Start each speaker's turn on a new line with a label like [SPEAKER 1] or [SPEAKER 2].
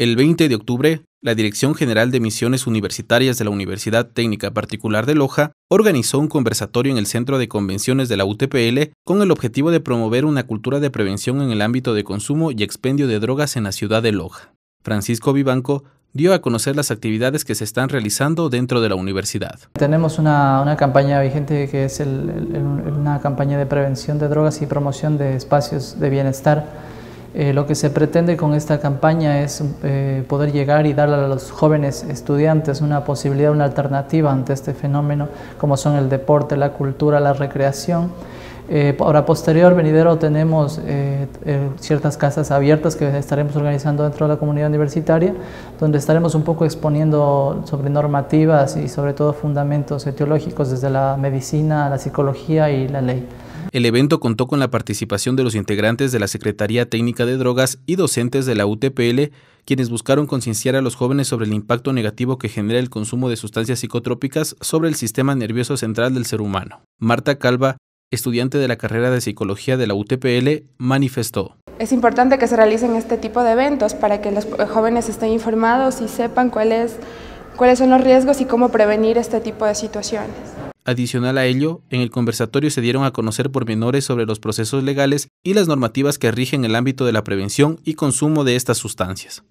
[SPEAKER 1] El 20 de octubre, la Dirección General de Misiones Universitarias de la Universidad Técnica Particular de Loja organizó un conversatorio en el Centro de Convenciones de la UTPL con el objetivo de promover una cultura de prevención en el ámbito de consumo y expendio de drogas en la ciudad de Loja. Francisco Vivanco dio a conocer las actividades que se están realizando dentro de la universidad.
[SPEAKER 2] Tenemos una, campaña vigente que es una campaña de prevención de drogas y promoción de espacios de bienestar eh, lo que se pretende con esta campaña es eh, poder llegar y darle a los jóvenes estudiantes una posibilidad, una alternativa ante este fenómeno, como son el deporte, la cultura, la recreación. Eh, ahora, posterior, venidero, tenemos ciertas casas abiertas que estaremos organizando dentro de la comunidad universitaria, donde estaremos un poco exponiendo sobre normativas y sobre todo fundamentos etiológicos desde la medicina, la psicología y la ley.
[SPEAKER 1] El evento contó con la participación de los integrantes de la Secretaría Técnica de Drogas y docentes de la UTPL, quienes buscaron concienciar a los jóvenes sobre el impacto negativo que genera el consumo de sustancias psicotrópicas sobre el sistema nervioso central del ser humano. Marta Calva, estudiante de la carrera de psicología de la UTPL, manifestó.
[SPEAKER 3] Es importante que se realicen este tipo de eventos para que los jóvenes estén informados y sepan cuáles son los riesgos y cómo prevenir este tipo de situaciones.
[SPEAKER 1] Adicional a ello, en el conversatorio se dieron a conocer pormenores sobre los procesos legales y las normativas que rigen el ámbito de la prevención y consumo de estas sustancias.